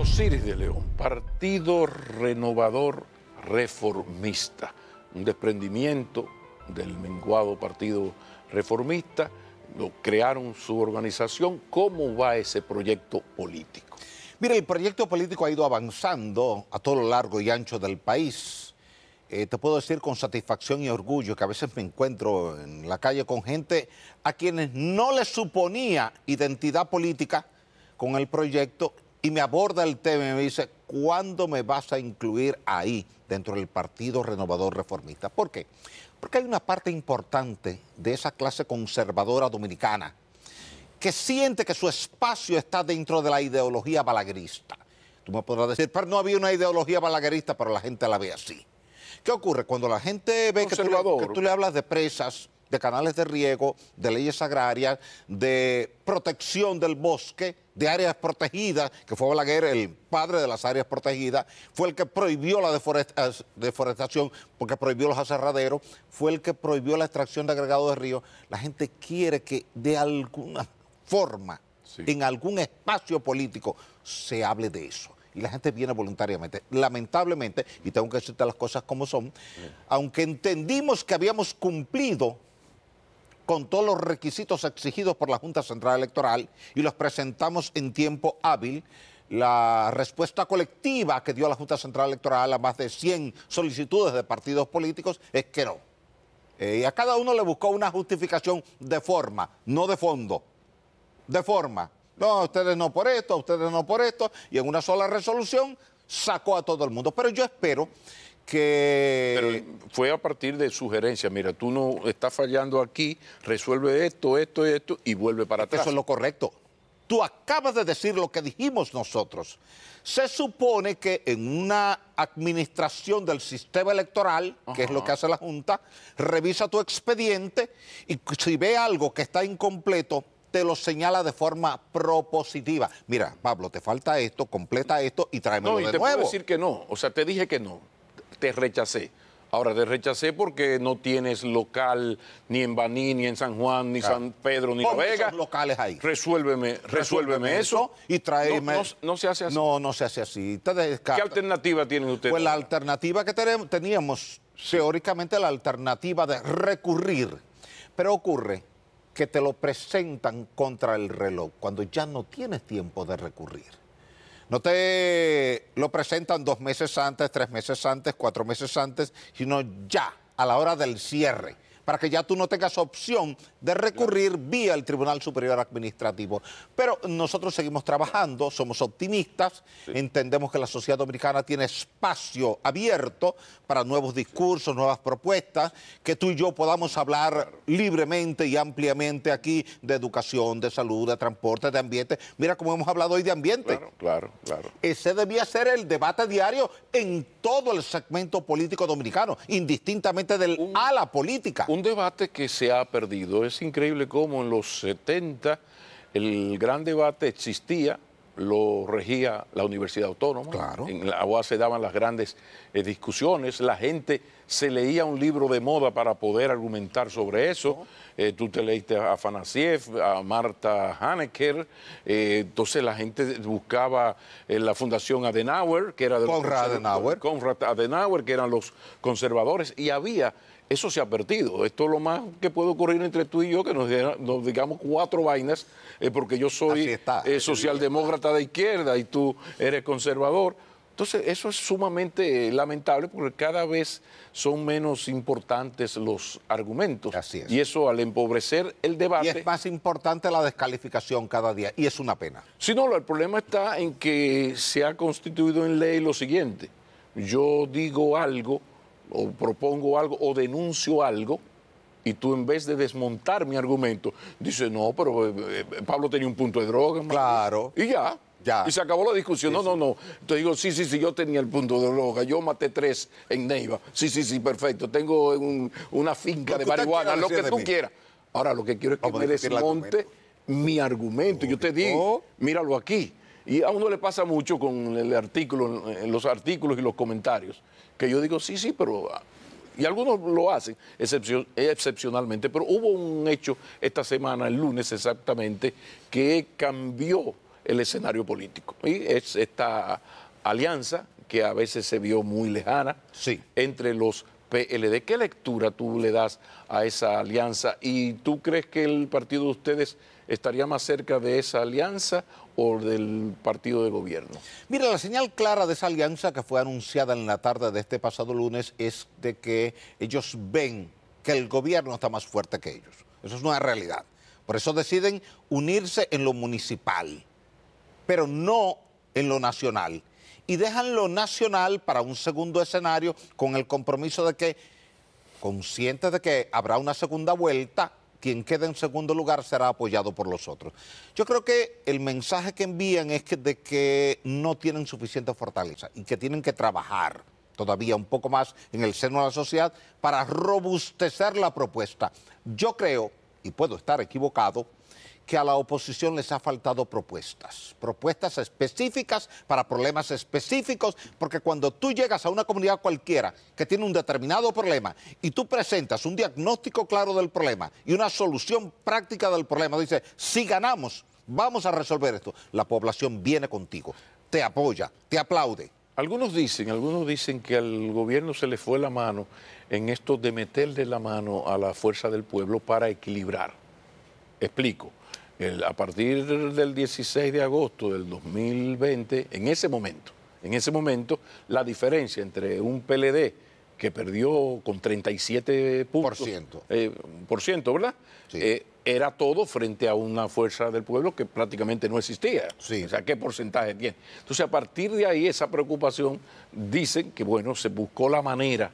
Osiris de León, Partido Renovador Reformista, un desprendimiento del menguado Partido Reformista, lo crearon su organización. ¿Cómo va ese proyecto político? Mira, el proyecto político ha ido avanzando a todo lo largo y ancho del país. Eh, te puedo decir con satisfacción y orgullo que a veces me encuentro en la calle con gente a quienes no les suponía identidad política con el proyecto y me aborda el tema y me dice, ¿cuándo me vas a incluir ahí dentro del Partido Renovador Reformista? ¿Por qué? Porque hay una parte importante de esa clase conservadora dominicana que siente que su espacio está dentro de la ideología balaguerista. Tú me podrás decir, pero no había una ideología balaguerista, pero la gente la ve así. ¿Qué ocurre? Cuando la gente ve que tú, que tú le hablas de presas, de canales de riego, de leyes agrarias, de protección del bosque, de áreas protegidas, que fue Balaguer el padre de las áreas protegidas, fue el que prohibió la eh, deforestación porque prohibió los aserraderos, fue el que prohibió la extracción de agregados de río. La gente quiere que de alguna forma, en algún espacio político, se hable de eso y la gente viene voluntariamente. Lamentablemente, y tengo que decirte las cosas como son, aunque entendimos que habíamos cumplido con todos los requisitos exigidos por la Junta Central Electoral y los presentamos en tiempo hábil. La respuesta colectiva que dio la Junta Central Electoral a más de 100 solicitudes de partidos políticos es que no. Eh, y a cada uno le buscó una justificación de forma, no de fondo. De forma. No, ustedes no por esto, ustedes no por esto. Y en una sola resolución sacó a todo el mundo. Pero yo espero que... fue a partir de sugerencias, mira, tú no estás fallando aquí, resuelve esto, esto y esto y vuelve para atrás. Eso es lo correcto. Tú acabas de decir lo que dijimos nosotros. Se supone que en una administración del sistema electoral, que es lo que hace la Junta, revisa tu expediente y si ve algo que está incompleto, te lo señala de forma propositiva. Mira, Pablo, te falta esto, completa esto y tráemelo no, y te voy a decir que no, o sea, te dije que no te rechacé. Ahora te rechacé porque no tienes local ni en Baní, ni en San Juan, ni San Pedro, ni La Vega. son locales ahí. Resuélveme, resuélveme, eso. Y tráeme... No, se hace así. No, no se hace así. ¿Qué alternativa tienen ustedes? Pues la alternativa que teníamos, teóricamente, la alternativa de recurrir. Pero ocurre que te lo presentan contra el reloj, cuando ya no tienes tiempo de recurrir. No te lo presentan dos meses antes, tres meses antes, cuatro meses antes, sino ya, a la hora del cierre para que ya tú no tengas opción de recurrir vía el Tribunal Superior Administrativo. Pero nosotros seguimos trabajando, somos optimistas, entendemos que la sociedad dominicana tiene espacio abierto para nuevos discursos, nuevas propuestas, que tú y yo podamos hablar libremente y ampliamente aquí de educación, de salud, de transporte, de ambiente. Mira cómo hemos hablado hoy de ambiente. Claro, claro, claro. Ese debía ser el debate diario en todo el segmento político dominicano, indistintamente del ala política. Un debate que se ha perdido. Es increíble cómo en los 70 el gran debate existía, lo regía la Universidad Autónoma. En la OAS se daban las grandes eh, discusiones, la gente se leía un libro de moda para poder argumentar sobre eso. Eh, tú te leíste a Fanasiev, a Marta Haneker. Eh, entonces la gente buscaba eh, la Fundación Adenauer, que era de Conrad Adenauer. Adenauer, que eran los conservadores. Y había eso se ha perdido. Esto es lo más que puede ocurrir entre tú y yo, que nos, digamos cuatro vainas, porque yo soy socialdemócrata de izquierda y tú eres conservador. Entonces, eso es sumamente eh, lamentable porque cada vez son menos importantes los argumentos. Así Y eso al empobrecer el debate. Y es más importante la descalificación cada día, y es una pena. Sí, no, el problema está en que se ha constituido en ley lo siguiente. Yo digo algo, o propongo algo, o denuncio algo, y tú en vez de desmontar mi argumento, dices, no, pero eh, eh, Pablo tenía un punto de droga. Claro. Y ya. Y se acabó la discusión. no, no, no. Te digo, sí, sí, sí, yo tenía el punto de droga. Yo maté tres en Neiva. Sí, sí, sí, perfecto. Tengo una finca de marihuana, lo que tú quieras. Ahora, lo que quiero es que me desmonte mi argumento. Yo te digo, míralo aquí. Y a uno le pasa mucho con el artículo, los artículos y los comentarios, que yo digo, sí, sí, pero... Ah, y algunos lo hacen excepcionalmente, pero hubo un hecho esta semana, el lunes exactamente, que cambió el escenario político. Y es esta alianza que a veces se vio muy lejana entre los PLD. ¿Qué lectura tú le das a esa alianza? ¿Y tú crees que el partido de ustedes estaría más cerca de esa alianza o del partido de gobierno? Mira, la señal clara de esa alianza que fue anunciada en la tarde de este pasado lunes es de que ellos ven que el gobierno está más fuerte que ellos. Eso es una realidad. Por eso deciden unirse en lo municipal pero no en lo nacional. Y dejan lo nacional para un segundo escenario con el compromiso de que, conscientes de que habrá una segunda vuelta, quien quede en segundo lugar será apoyado por los otros. Yo creo que el mensaje que envían es de que no tienen suficiente fortaleza y que tienen que trabajar todavía un poco más en el seno de la sociedad para robustecer la propuesta. Yo creo, y puedo estar equivocado, que a la oposición les ha faltado propuestas, propuestas específicas para problemas específicos, porque cuando tú llegas a una comunidad cualquiera que tiene un determinado problema y tú presentas un diagnóstico claro del problema y una solución práctica del problema, dice, si ganamos, vamos a resolver esto, la población viene contigo, te apoya, te aplaude. Algunos dicen, algunos dicen que al gobierno se le fue la mano en esto de meterle la mano a la fuerza del pueblo para equilibrar. Explico a partir del 16 de agosto del 2020, en ese momento, en ese momento, la diferencia entre un PLD que perdió con 37 puntos. Por ciento. Eh, por ciento, ¿verdad? Eh, era todo frente a una fuerza del pueblo que prácticamente no existía. O sea, ¿qué porcentaje tiene? Entonces, a partir de ahí, esa preocupación, dicen que, bueno, se buscó la manera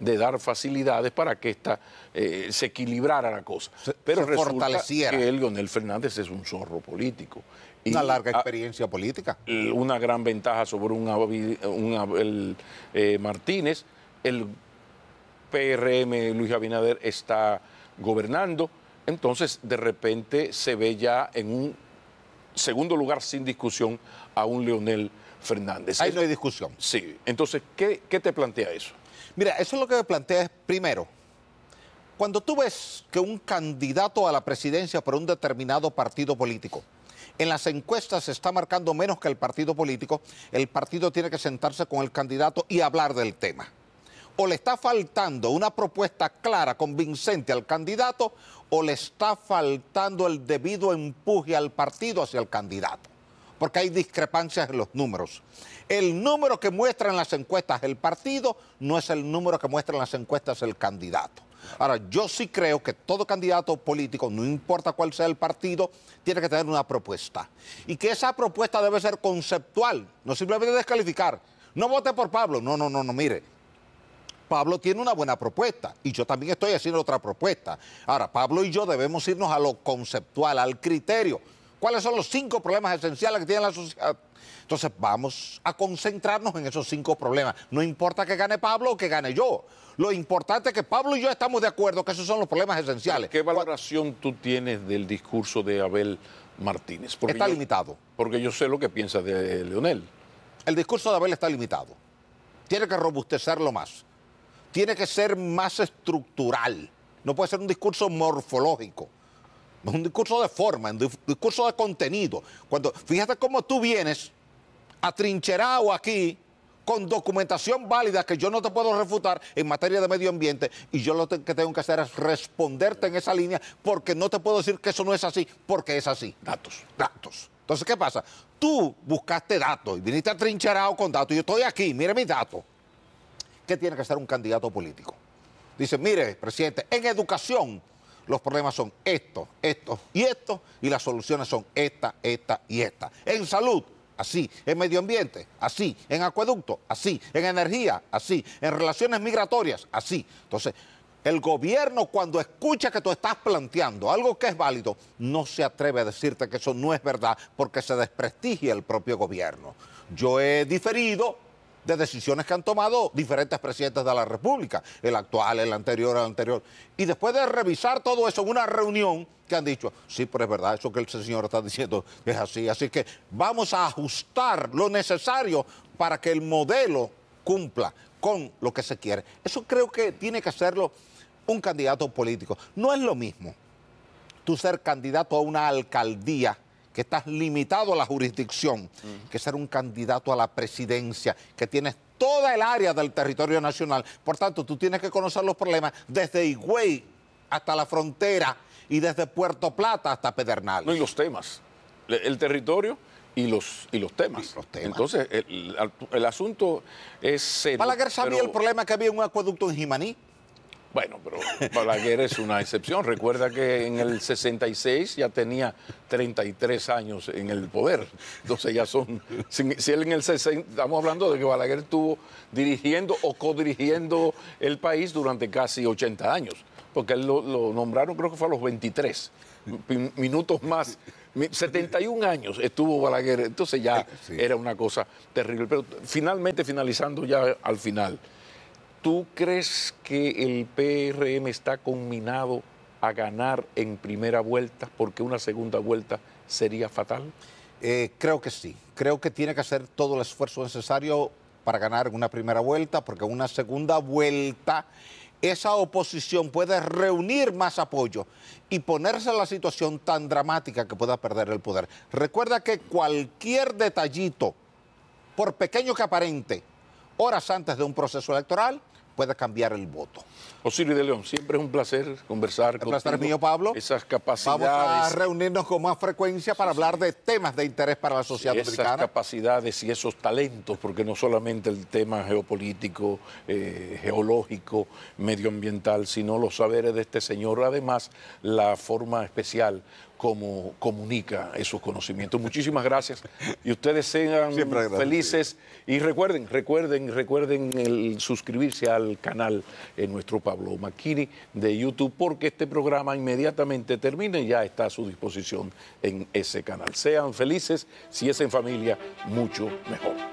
de dar facilidades para que esta, eh, se equilibrara la cosa. Pero resulta que el Leonel Fernández es un zorro político. Y una larga experiencia política. Una gran ventaja sobre un, eh, Martínez. El PRM Luis Abinader está gobernando. Entonces, de repente, se ve ya en un segundo lugar sin discusión a un Leonel Fernández. Ahí no hay discusión. Sí. Entonces, qué te plantea eso? Mira, eso es lo que me plantea primero, cuando tú ves que un candidato a la presidencia por un determinado partido político en las encuestas se está marcando menos que el partido político, el partido tiene que sentarse con el candidato y hablar del tema. O le está faltando una propuesta clara, convincente al candidato, o le está faltando el debido empuje al partido hacia el candidato porque hay discrepancias en los números. El número que muestran las encuestas el partido no es el número que muestran las encuestas el candidato. Ahora, yo sí creo que todo candidato político, no importa cuál sea el partido, tiene que tener una propuesta. Y que esa propuesta debe ser conceptual, no simplemente descalificar. No vote por Pablo. No, no, no, no, mire. Pablo tiene una buena propuesta y yo también estoy haciendo otra propuesta. Ahora, Pablo y yo debemos irnos a lo conceptual, al criterio cuáles son los cinco problemas esenciales que tiene la sociedad. Entonces vamos a concentrarnos en esos cinco problemas. No importa que gane Pablo o que gane yo. Lo importante es que Pablo y yo estamos de acuerdo que esos son los problemas esenciales. ¿Qué valoración tú tienes del discurso de Abel Martínez? Porque está limitado. Porque yo sé lo que piensa de Leonel. El discurso de Abel está limitado. Tiene que robustecerlo más. Tiene que ser más estructural. No puede ser un discurso morfológico es un discurso de forma, un discurso de contenido. Cuando, fíjate cómo tú vienes atrincherado aquí con documentación válida que yo no te puedo refutar en materia de medio ambiente y yo lo que tengo que hacer es responderte en esa línea porque no te puedo decir que eso no es así, porque es así. Datos, datos. Entonces, ¿qué pasa? Tú buscaste datos y viniste atrincherado con datos. Yo estoy aquí, mire mis datos. ¿Qué tiene que hacer un candidato político? Dice, mire, presidente, en educación los problemas son estos, estos y estos, y las soluciones son esta, esta y esta. En salud, así, en medio ambiente, así, en acueducto, así, en energía, así, en relaciones migratorias, así. Entonces, el gobierno cuando escucha que tú estás planteando algo que es válido, no se atreve a decirte que eso no es verdad porque se desprestigia el propio gobierno. Yo he diferido, de decisiones que han tomado diferentes presidentes de la República, el actual, el anterior, el anterior. Y después de revisar todo eso en una reunión que han dicho, sí, pero es verdad, eso que el señor está diciendo es así. Así que vamos a ajustar lo necesario para que el modelo cumpla con lo que se quiere. Eso creo que tiene que hacerlo un candidato político. No es lo mismo tú ser candidato a una alcaldía que estás limitado a la jurisdicción, que ser un candidato a la presidencia, que tienes toda el área del territorio nacional. Por tanto, tú tienes que conocer los problemas desde Higüey hasta la frontera y desde Puerto Plata hasta Pedernal. No, y los temas, el territorio y los, y los, temas. los temas. Entonces, el, asunto es serio. sabía el problema que había en un acueducto en Jimaní. Bueno, pero Balaguer es una excepción. Recuerda que en el 66 ya tenía 33 años en el poder. Entonces ya son... Si, él en el 60... Estamos hablando de que Balaguer estuvo dirigiendo o codirigiendo el país durante casi 80 años. Porque él lo, nombraron, creo que fue a los 23 minutos más 71 años estuvo Balaguer, entonces ya era una cosa terrible. Pero finalmente, finalizando ya al final, ¿Tú crees que el PRM está conminado a ganar en primera vuelta porque una segunda vuelta sería fatal? Eh, creo que sí. Creo que tiene que hacer todo el esfuerzo necesario para ganar en una primera vuelta porque en una segunda vuelta esa oposición puede reunir más apoyo y ponerse en la situación tan dramática que pueda perder el poder. Recuerda que cualquier detallito, por pequeño que aparente, horas antes de un proceso electoral, pueda cambiar el voto. Osiris de León, siempre es un placer conversar con mío, Pablo. Esas capacidades. Vamos a reunirnos con más frecuencia para hablar de temas de interés para la sociedad esas americana. Esas capacidades y esos talentos, porque no solamente el tema geopolítico, eh, geológico, medioambiental, sino los saberes de este señor. Además, la forma especial cómo comunica esos conocimientos. Muchísimas gracias y ustedes sean felices y recuerden, recuerden, recuerden el suscribirse al canal en eh, nuestro Pablo makiri de YouTube porque este programa inmediatamente termina y ya está a su disposición en ese canal. Sean felices, si es en familia, mucho mejor.